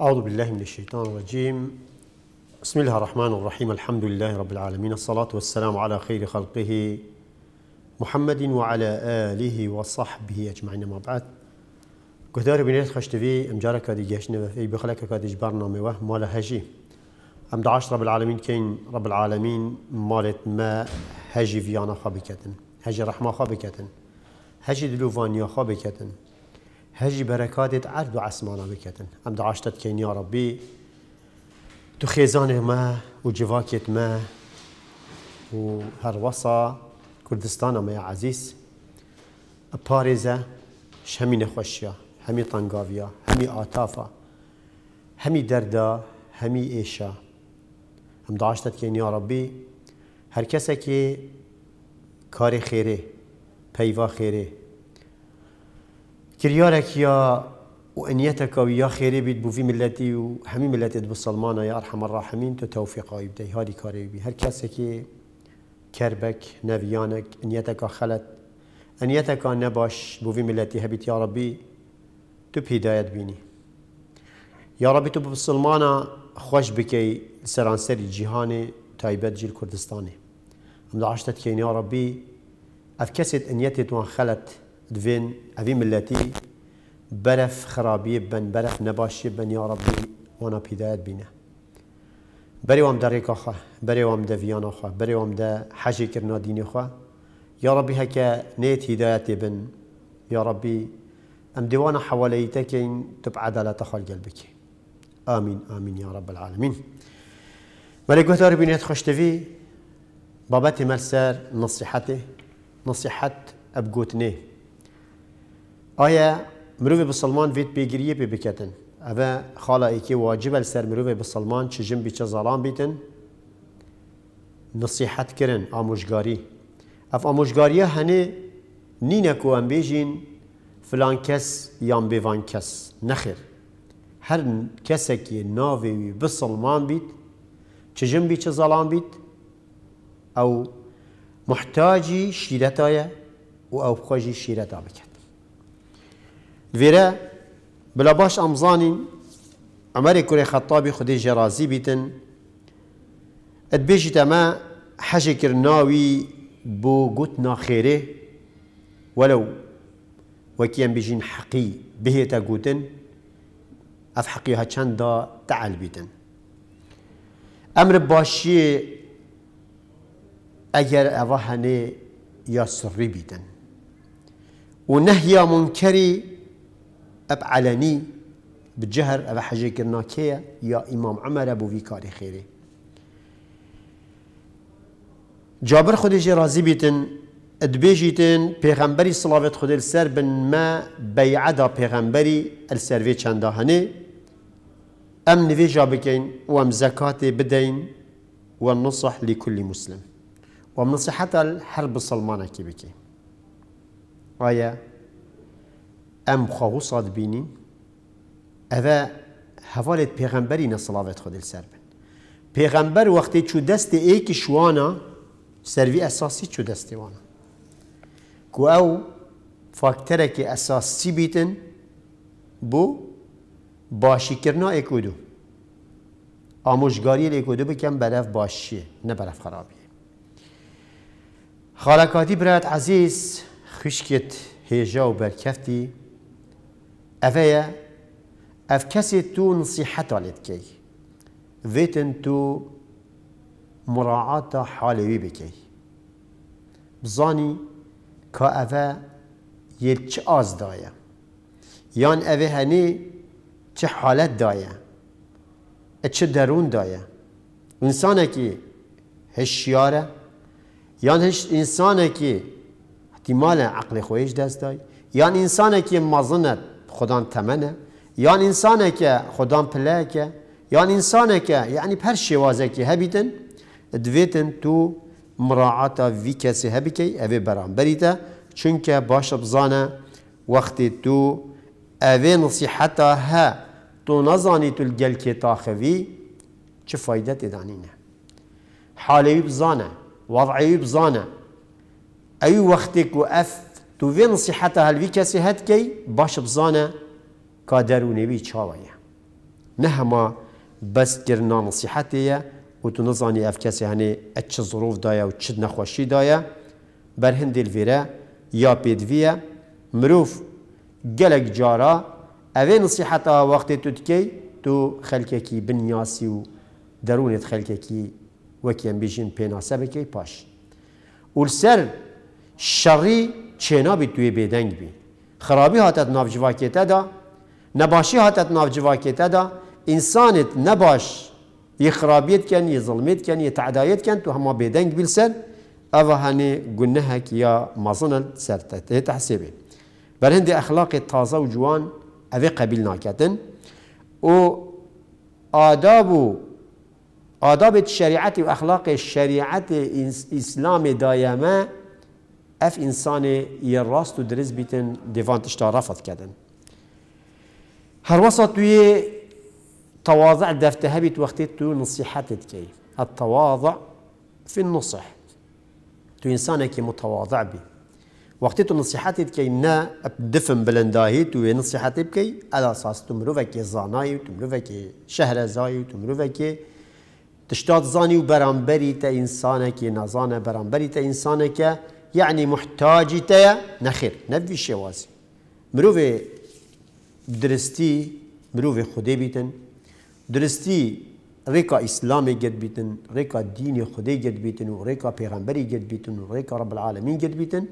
أعوذ بالله من الشيطان الرجيم بسم الله الرحمن الرحيم الحمد لله رب العالمين الصلاة والسلام على خير خلقه محمد وعلى آله وصحبه أجمعين ما بعد قدار بنيت خش تفي امجارة كادي جيشنا في بخلك كادي برنامج وه مالا هجي ام دعاش رب العالمين كين رب العالمين مالت ما هجي فيانا خابكتن هجي رحمة خابكتن هجي دلوفانيا خابكتن هجي بركاتت عرض عسمانا بكتن ام دعاشتت كين يا ربي تو خيزان ما و جواكت ما و هروسا كردستان ما يا عزيز بارزة شهمي نخوشيا همي طنقافيا همي آتافا همي دردا همي ايشا هم دعاشتت كين يا ربي هر کسی که کار خیره پیوا خیره كريارك يا وانيتك ويا خيري بيت بو في ملتي وحمي ملتي بالسلمانه يا ارحم الراحمين تو توفيق بدي هادي كاري بي هر كربك نبيانك انيتك خلت انيتك نباش بو في ملتي هبيت يا ربي تو بهدايه بيني يا ربي تو بالسلمانه خوش بكي سري جيهاني تايبت جيل كردستاني ام دعشتت كين يا ربي افكست انيتي تو خلت دوين أبي ملتي برف خرابي بن برف نباشي بن يا ربي وانا بدايات بنا بري وام دريك أخا بري وام دفيان أخا بري وام دا حاجي كرنا ديني أخا يا ربي هكا نيت هدايتي بن يا ربي أم ديوانا حواليتك تبعد على تخل قلبك آمين آمين يا رب العالمين ملك وتر بنيت خشتفي بابتي ملسار نصيحته نصيحة أبقوتني آیا مروی بسلمان وید پیگیری پی بکتن اوه خالا ایکی واجب سر مروی بسلمان چجم بیچه زالان بیتن نصیحت کرن آموشگاری اف آموشگاری هنه نینه که ام بیجین فلان کس یا بیوان کس نخیر هر کسکی ناوی بسلمان بیت چجم بیچه زالان بیت او محتاجی شیرتایه و او خواجی شیرتا بکت فيرا بلا باش امزاني عمر کوری خطابی خودی جرازی بیتن ادبیجت تما حاجه كرناوي بو گوتنا خیره ولو وكيان بيجين حقي به تاجوتن اف حقي چند دا تعال بيتن امر باشي اگر اوهنه يا سري بيتن ونهي منكري اب علني بجهر اب حجي كرنا كيا يا امام عمر ابو فيكاري خيري جابر خودجي رازي بيتن ادبيجيتن پیغمبري صلوات خود السر بن ما بيعدا پیغمبري السروي چنداهني ام نويجا بكين وام زكاة بدين والنصح لكل مسلم ومن صحة الحرب الصلمانة كي بكين آية ام خواهو صاد بینین اوه حوالت پیغمبری نصلاوت خود سر پیغمبر وقتی چو دست ای که شوانا سروی اساسی چو دست وانا که او فاکتره که اساسی بیتن بو باشی کرنا اکودو آموشگاری اکودو بکن برف باشیه نه برف خرابیه خالکاتی برات عزیز خوشکت، هیجا و برکفتی ئەڤەیە اف کسی تو نسیحەتا لێ بکەی تو مراعات حالوی بکەی بزانی که ئەڤە چه آز دایه یان ئەوێ هنی چه حالت دایه چه درون دایه، انسانی که هشیاره یان هش عقل عقل دست دست یا یان که مەزنت خدان تمنه یان انسانه که خدان پله که یان انسانه که یعنی پر شوازه که هبیتن دویتن تو مراعاتا وی کسی هبی که اوه برام چون که باش بزانه وقتی تو اوه نصیحتا ها تو نزانی تو الگل که تاخوی چه فایده تدانینه حالوی بزانه وضعی بزانه ای وقتی که اف تو وی نصیحت هلوی کسی هد کی باش بزانه که درونوی چاویه نه همه بس کرنا نصیحتیه و تو نزانی اف کسی هنه اچه ظروف دایه و چه نخوشی دایه بر هندیل ویره یا پیدویه مروف گلک جارا اوه نصیحت وقتی تو تکی تو خلککی بنیاسی و درونت خلککی وکیم بیشین پیناسه بکی پاش و سر شری چێنابیت توی بدنگ بی خراپی هاتت دا نەباشی هاتت یه خرابیت کن یه ظلمیت کن یه یە کن تو هەما بێدەنگ اوه هنی هەنێ گونەهەک یا سرت ته هێ بر هندی اخلاق تازه و جوان اوه قبیل ناکتن و آداب و آداب شریعت و اخلاق شریعت اسلام دایەمە اف انسان ی راست و درست بیتن دیوان تشتا رفض کدن هر وسط توی تواضع دفته بیت وقتی تو نصیحتت کی التواضع في النصح تو انسانك متواضع بی وقتی تو نصیحتت کی نه دفن بلنداهی تو نصیحت بکی على اساس تو مروفکی زانایی تو مروفکی شهرزایی تو مروفکی تشتاد زانی و برانبری تا انسان که نزانه برانبری تا انسان که يعني محتاجی نخير نبي نبی شوازی درستي درستی مروف بيتن درستي درستی ريكا إسلامي جد بيتن ريكا ديني خدي جد بيتن وريكا بيغمبري جد بيتن وريكا رب العالمين جد بيتن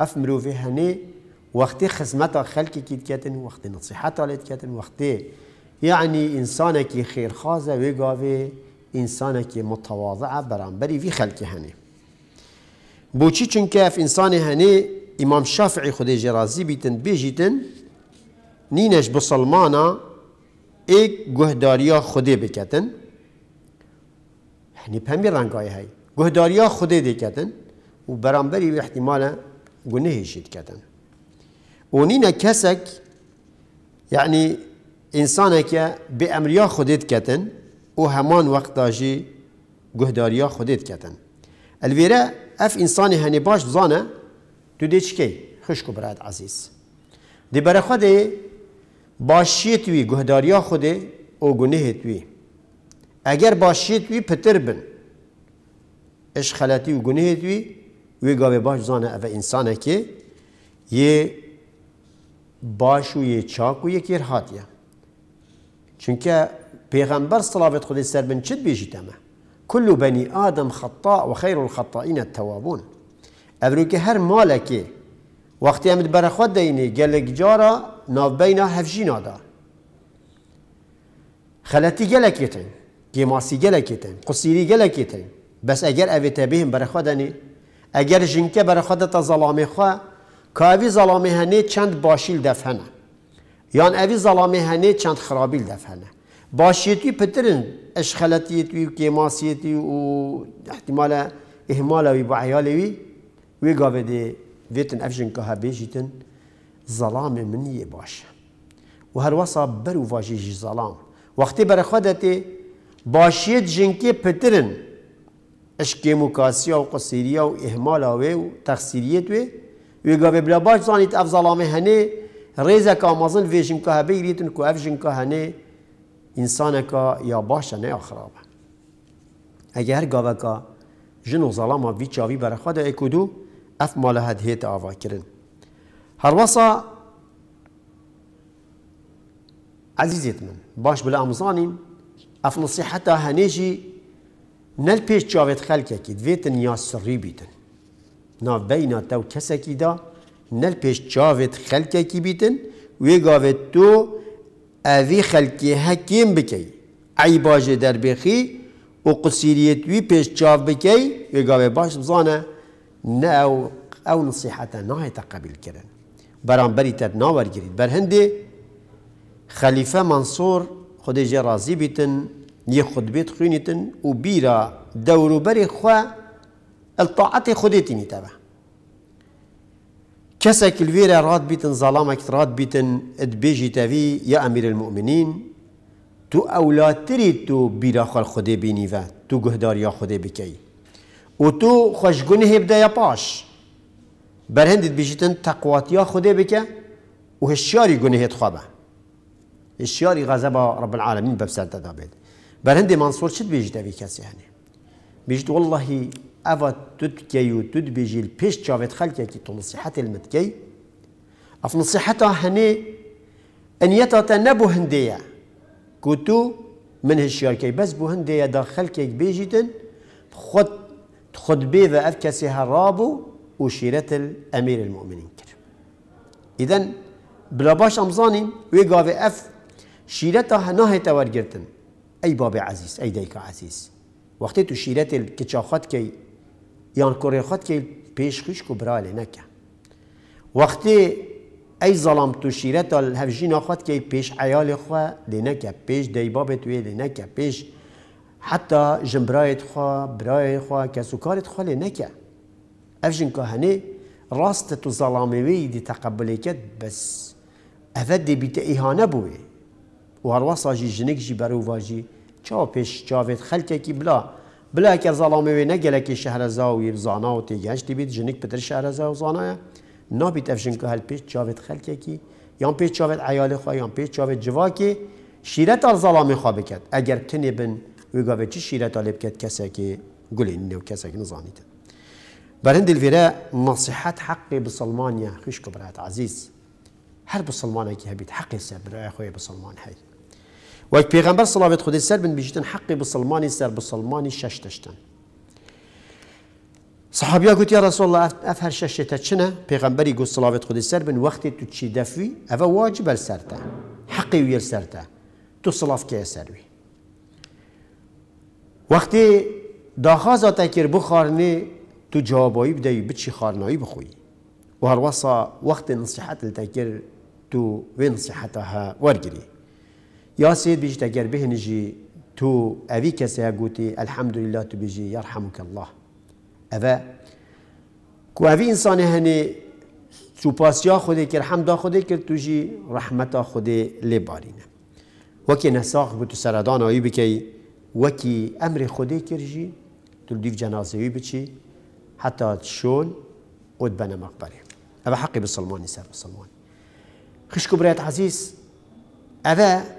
أف في هني وقت خزمتا خلقي كيت كاتن وقت نصيحتا لت كاتن وقت يعني إنسانك خير خازة ويقا في إنسانك متواضعة برامبري في خلق هني بوچی چون که اف انسان هنی امام شافعی خود جرازی بیتن بیجیتن نینش بسلمانا ایک گهداریا خودی بکتن یعنی پمی رنگای های گهداریا خودی دیکتن و برامبری برانبری احتمال گنهشید کتن و نینه کسک یعنی انسان که به امریا خودید کتن و همان وقت دژی گهداریا خودید کتن الویره اف انسان هنی باش زانه تو دی چکی خشکو براد عزیز دی برای خود باشی توی گهداریا خود او گنه توی اگر باشیت وی پتر بن اش خلاتی و گنه توی وی گاوه باش زانه اف انسانه که یه باش و یه چاک و یکی رهاتیه چونکه پیغمبر صلوات خود سر بن چید بیشی كل بني آدم خطاء وخير الخطائين التوابون أبروك هر مالك وقت يمد برخواد ديني گلک جارا ناف بينا هفجينا دا خلطی گلکی تین جماسي گلکی تین قصيري گلکی تین بس اگر اوی تبهن برخواد دنی اگر جنك برخواد دا ظلامي خوا كاوي ظلامي ظلامه هنه چند باشيل دفهنه یان اوی ظلامه هنه چند خرابیل دفهنه باشیتی پترین اشخلتیت وی و کیماسیت وی و احتمال اهمال وی با عیال وی وی گاوه دی ویتن افجن که بیجیتن ظلام منی باشه و هر وصا بر و واجی جی ظلام وقتی بر خودت باشیت جنکی پترن اشکیم و کاسیا و قصیریا و اهمالا وی و تخصیریت وی وی گاوه بلا باش زانیت اف ظلام هنه ریزه که آمازن ویجن که بیریتن که افجن که هنه که یا یا نه خرابه اگر هر که جن و ظلاما وی چاوی بر خدا اکودو اف مال هیت آوا کرن هر وصا عزیزیت من باش بلا امزانیم اف نصیحتا هنیجی نل پیش چاویت خلکه که دویتن یا سری بیتن نا بینا تو کسکی دا نل پیش چاویت خلکه کی بیتن وی گاویت تو اوی خلکی حکیم بکی عیباج در بخی و قصیریت وی پیش چاف بکی و گاوه باش بزانه نه او او نصیحت نه تقبل کرن بران بری تر ناور گرید بر هند خلیفه منصور خود جه راضی بیتن یه خطبیت خوینیتن و بیرا دورو بری خواه الطاعت خودتی كسك الفيرا راد بيتن ظلامك راد بيتن ادبيجي تافي يا امير المؤمنين تو اولا اولاتري تو بيرا خل خدي فا تو جهدار يا خدي بكي و تو خش جنه يبدا يا باش برهند بيجيتن تقوات يا خدي بك وهشياري جنه يتخابا هشياري غضب رب العالمين ببسنت دابد برهند منصور شد بيجي تافي كاس يعني بيجي والله أفا تدكي وتدبجي البيش جافت تو تنصيحات المتكي أف نصيحتها هني أن يتتنبو هندية كتو من هالشياركي بس بو هندية داخل كيك بيجيتن خد خد بيذا أفكسي هرابو وشيرة الأمير المؤمنين كر إذن بلا باش أمزاني ويقاوي أف شيرتها ناهي تورجرتن أي بابي عزيز أي ديك عزيز وقتی تو شیرت کچاخات كي یان کره خود که پیش خوش کو براله نکه وقتی ای ظلام تو شیرت هفجی خود که پیش عیال خوا دی نکه پیش دیباب توی دی نکه پیش حتی جنبرایت خوا برای خوا کسو کارت خوا لی نکه افجین که هنه راست تو ظلامی وی دی تقبلی کد بس افد دی بیت ایهانه بوی و هر جنگ جی برو واجی چا پیش چاوت خلکه کی بلا بلا که ظلامه وی نگله که شهرزا و زانا و دی بید جنک پتر شهرزا و زانا بید افشن که هل پیش چاوید خلکه کی یا پیش چاوید عیال خواه یا پیش چاوید جوا که شیرت آر ظلامه خواه بکد اگر تنی بن به چی شیرت آلی بکد کسی که گلین نیو کسی که نزانید برند الویره نصیحت حقی بسلمانیا خیش کبرات عزیز هر بسلمانی که هبید حقی سبرای خوی بسلمان هی وەک پێغمبەر سڵاوێت خودی سر بن بژتن حەقی بسلمانی سەر بسلمانی شش دەشتن صحابیا گوتی رسول الله اف هر شش تا چنه پیغمبری گو صلوات خودی سر بن وقتی تو چی دفی او واجب سرته حقی ویل سرته تو صلاف که سروی وقتی داخاز تکر بخارنه تو جوابایی بدهی بچی خارنایی بخوی و هر وصا وقت نصیحت تکر تو و نصیحتها ورگری يا سید بیجی تگر بهنجی تو أبي کسی ها الحمد لله تبيجي يرحمك الله اوه كو أبي انسان هنی سوپاسیا خودی کرد حمدا خودی کرد تو جی يا خودی لبارينا وكي نساق بتو سردان آیی بکی وكي امر خودی کرد جی تو جنازه وی بچی حتی شون ود بنا مقبره أبا حقي بسلمانی سر بسلمانی خشکو برایت عزيز اوه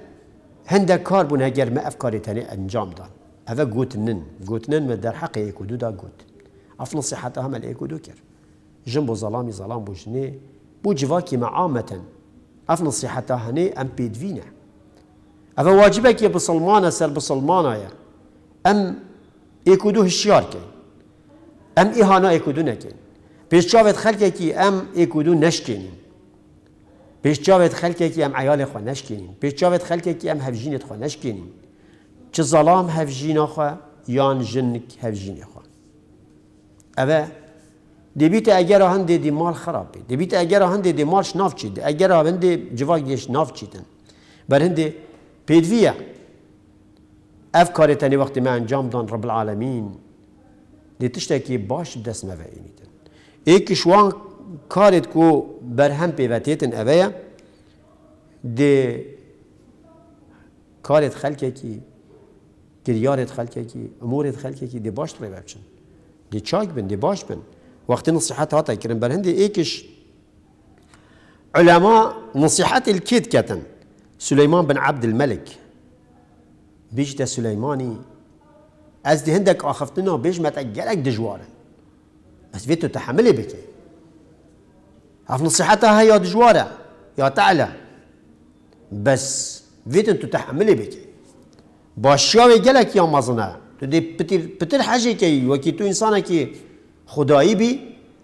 هند کار بون اگر ما افکاری تنه انجام دان اوه گوتنن نن ما در حق ایکو دو دا گوت اف صحت هم ایکو دو کر جن بو ظلامی ظلام بو جنه بو جواکی معامتن افل صحت هنه ام پیدوینه اوه واجبه که بسلمانه سر بسلمانه ام ایکو دو هشیار کن ام ایهانا ایکو دو نکن پیش چاوت ام ایکو نشكين عیال خلکێکی ئەم عیالێ جاوید خلک پێچاوت هم ئەم هەڤژینێت خوا چه ظلام هفجین هەڤژینەخوا یان ژنک هەڤژینێخوا ئەوە اگر ئەگەر هەندێ دیمال خراپی دەبیتە اگر هەندێ دیماش نافچیت بر هەندێ جوواک گەشت اف کاری تنی وقتی من انجام دان رب العالمین، دی تشتێکی باش دست ایکی شوان كارت كو برهم پیوتیتن اوه دي كارت خلکه كي كريارت خلکه كي امورت خلکه كي دي باش تبه دي تشاك بن دي باش بن وقت نصیحت هاتا کرن برهن دي ايكش علماء نصيحة الكيت كتن سليمان بن عبد الملك بيجدا سليماني از دي هندك اخفتنا بيش ما تقلك دجوارا از فيتو تحملي بكي هف نصيحتها هي دجوارة يا تعالى بس فيت انتو تحملي بك باشياوي جلك يا مزنا تدي بتر بتر حاجة كي وكي تو انسان كي خدائي بي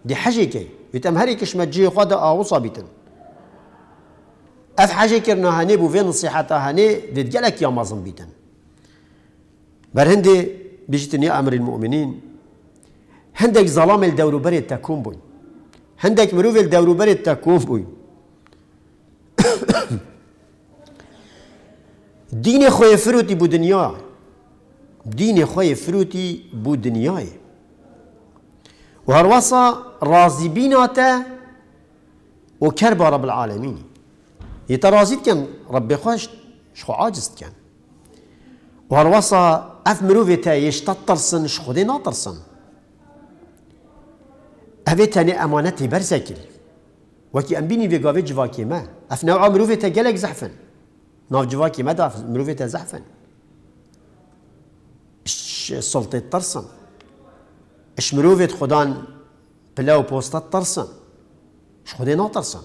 دي حاجة كي يتم هري كش متجي خدا او بيتن اف حاجة كرنا هني بو في نصيحتها هني دي جلك يا مزن بيتن برهندي بيجتني امر المؤمنين هندك ظلام الدور بري تكون بوين هندك مروف الدوروبر تكوف بوي دين خوي فروتي بو دنيا دين خوي فروتي بو دنياي وهروسا راضي بيناتا وكرب رب العالمين يترازيت كان ربي خوش شخو عاجز كان وهروسا اف مروف تا يشتطرسن شخو دي ناطرسن اوه تنه امانتی برزکل وکی ام بینی وگاوه جواکی ما اف نوعا مروفه تا گلک زحفن ناف جواکی ما دا مروفه تا زحفن اش سلطه ترسن اش مروفه خدان بلاو پوستا ترسن اش خدای نا ترسن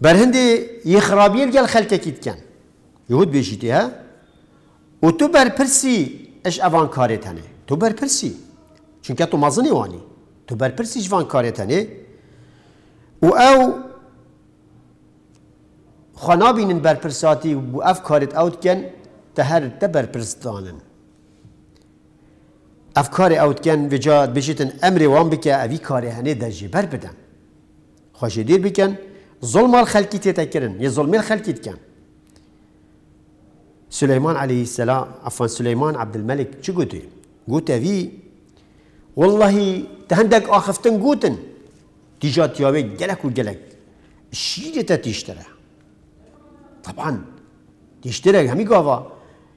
بر هندی یه خرابیل گل خلکه کید کن یهود بیشیتی ها و تو برپرسی اش اوان کاری تنه تو برپرسی چونکه تو مازنی وانی تو برپرسی جوان کارتنه و او خنابین برپرساتی و اف کارت اوت کن تهر تبر پرستانن افکار اوت کن و جا بشیتن امر وان بکه اوی کاره هنه در بر بدن خوش دیر بکن ظلم خلکی تیتا یه ظلمی خلکی کن سلیمان علیه السلام عفوا سلیمان عبد الملک چی والله تهندك آخفتن قوتن تيجات ياوي جلك وجلك الشيجة تشترى طبعا تشترى همي قافا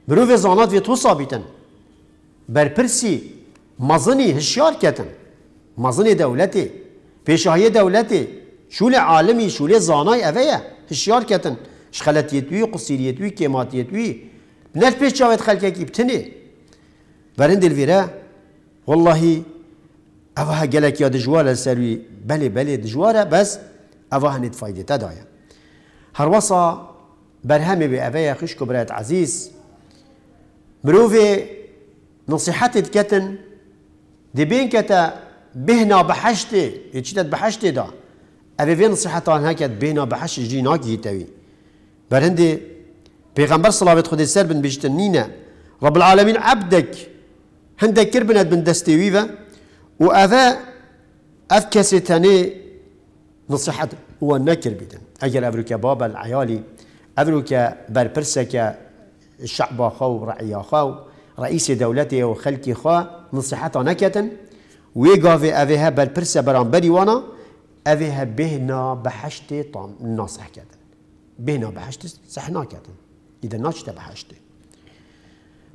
مروف زانات في توصابيتن برپرسي مزني هشيار كتن مزني دولتي في پیشاهی دولتي شو عالمي شو زاناي اويا هشيار كتن شخلت يتوي يتوي قصير كيمات يتوي كيماتيتوي بيش پیشاوت خلقه كيبتني ورند الويره والله اوها جلك يا دجوالا سروي بلي بلي دجوالا بس اوها نت فايده تدايا هروصا برهمي بأبايا خش كبرات عزيز مروفي نصيحات كتن دي بين كتا بهنا بحشتي اتشتت بحشتي دا ابي بين نصيحات عن هكت بهنا بحشتي جي ناكي تاوي برهندي بيغمبر صلى الله عليه بن بيشتنينا رب العالمين عبدك هندك كربنا بن دستيويفا وأذا أفكسي تاني نصيحة هو نكر بيدن أجل أفريكا بابا العيالي أفريكا بربرسك الشعب خاو رعيا خاو رئيس دولتي أو وخلقي خا نصيحة نكتن ويقافي أفيها بربرسة بري وانا أفيها بهنا بحشتي طام نصح كتن بهنا بحشتي صحنا كتن إذا ناشتا بحشتي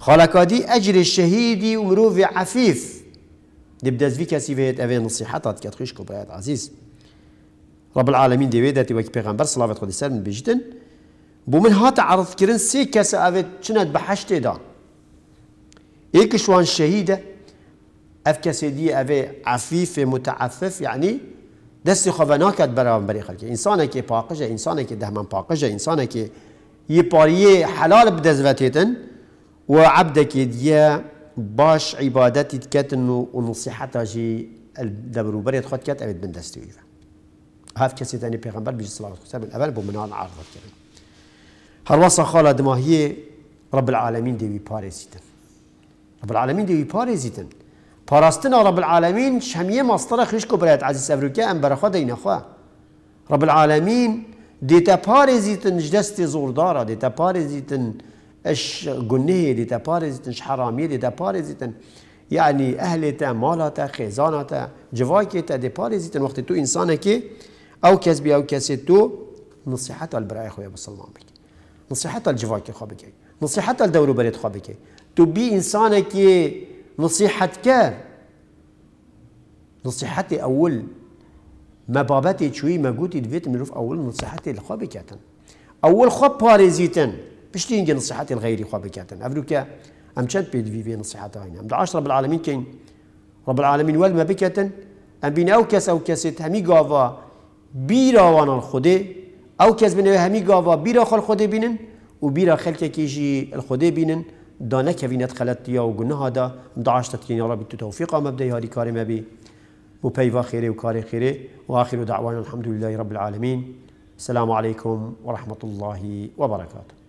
خالکادی اجر شهیدی و مروف عفیف دب دزوی کسی وید اوه نصیحتات که خوش باید عزیز رب العالمین دی وید وکی پیغمبر صلوات خودی من بجدن بو من هات عرض کردن سی کس اوه چند بحشت دا یکش شهیده اف کسی دی اوه عفیف متعفف یعنی دست خواه ناکد برای بری خلقه انسانه که پاقشه انسانه که دهمن پاقشه انسانه که یه پاریه حلال بدزوتیتن وعبدك يديا باش عبادتي كاتن ونصيحتها جي دبروبري خد كات أبد من دستوي هاف كسي تاني بيغمبر بيجي صلاة من الأول بمنان عرض الكلام هرواسا خالد ما هي رب العالمين ديوي باريسيتن رب العالمين ديوي باريسيتن باراستنا رب العالمين شمية مصطرة خشكو برات عزيز افريكا أم برخوا دين خوا رب العالمين ديتا باريزيتن جدست زوردارا ديتا باريزيتن اش قنه دي تبارزت اش حرامي دي تبارزت يعني خزانة تا خزانتا تا دي بارزت وقت تو انسانك او كسبي او كسيتو نصيحتها البراي خويا بسلمان بك نصيحتها الجواكي خو بك نصيحتها الدور بريد خو بك تو بي انسانك نصيحتك نصيحتي اول ما باباتي شوي ما قوتي دفيت مروف اول نصيحتي لخو بكاتن اول خو بارزيتن پشتی اینگە نسیحاتی غیری خوا ام ئەفروکە بيد في في دوی نسیحاتەوەین ام داعاش رب العالمين كاين رب العالمين العالمین وەرمە بکەتن ئەم بین ئەو کەس ئەو کەسێت هەمی گاوا بين خودێ ئەو بيرا خو هەمی بينن وبيرا خۆل كيجي الخودي بينن بیرا خەلکێکیژی خودێ بینن دا هذا خەلەتیا و گونەهادا داعاشتەکەین یا ربی تۆفیقا مەبدە كاري ما بي وبيفا خيري وكاري خيري واخر دعوانا الحمد لله رب العالمين السلام عليكم ورحمه الله وبركاته